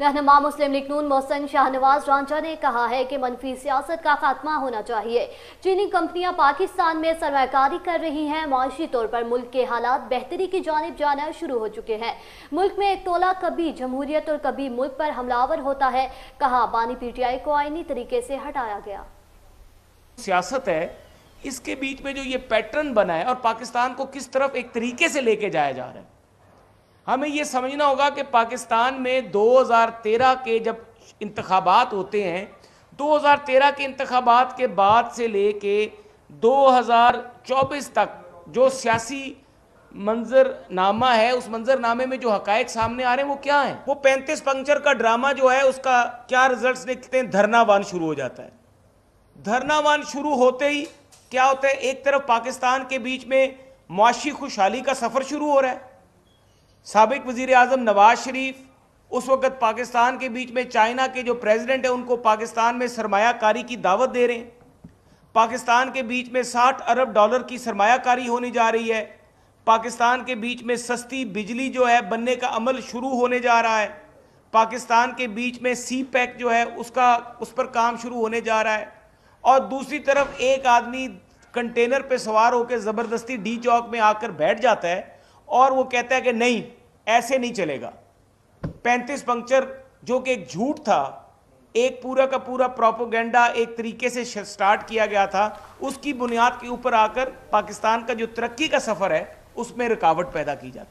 रहनमा Muslim League Noon Mohsin Shahnawaz Ranjha ने कहा है कि मनफी सियासत का खात्मा होना चाहिए चीनी कंपनियां पाकिस्तान में सरमाकारी कर रही हैं माशी तौर पर मुल्क के हालात बेहतरी की जानब जाना शुरू हो चुके हैं मुल्क में एक तोला कभी जमहूरियत और कभी मुल्क पर हमलावर होता है कहा बानी पीटीआई को आइनी तरीके से हटाया गया सियासत है इसके बीच में जो ये पैटर्न बना है और पाकिस्तान को किस तरफ एक तरीके से लेके जाया जा रहा है हमें यह समझना होगा कि पाकिस्तान में 2013 के जब इंतबात होते हैं 2013 के इंतबात के बाद से लेके 2024 तक जो सियासी मंजरनामा है उस मंजरनामे में जो हकायक सामने आ रहे हैं वो क्या है वो पैंतीस पंक्चर का ड्रामा जो है उसका क्या रिजल्ट्स निकलते हैं धरनावान शुरू हो जाता है धरनावान शुरू होते ही क्या होता है एक तरफ पाकिस्तान के बीच में मुआशी खुशहाली का सफ़र शुरू हो रहा है सबक वजीर अजम नवाज शरीफ उस वक़्त पाकिस्तान के बीच में चाइना के जो प्रेसिडेंट हैं उनको पाकिस्तान में सरमाकारी की दावत दे रहे हैं पाकिस्तान के बीच में साठ अरब डॉलर की सरमाकारी होने जा रही है पाकिस्तान के बीच में सस्ती बिजली जो है बनने का अमल शुरू होने जा रहा है पाकिस्तान के बीच में सी पैक जो है उसका उस पर काम शुरू होने जा रहा है और दूसरी तरफ एक आदमी कंटेनर पर सवार होकर ज़बरदस्ती डी चौक में आकर बैठ जाता है और वो कहता है कि नहीं ऐसे नहीं चलेगा पैंतीस पंक्चर जो कि एक झूठ था एक पूरा का पूरा प्रोपोगेंडा एक तरीके से स्टार्ट किया गया था उसकी बुनियाद के ऊपर आकर पाकिस्तान का जो तरक्की का सफ़र है उसमें रुकावट पैदा की जाती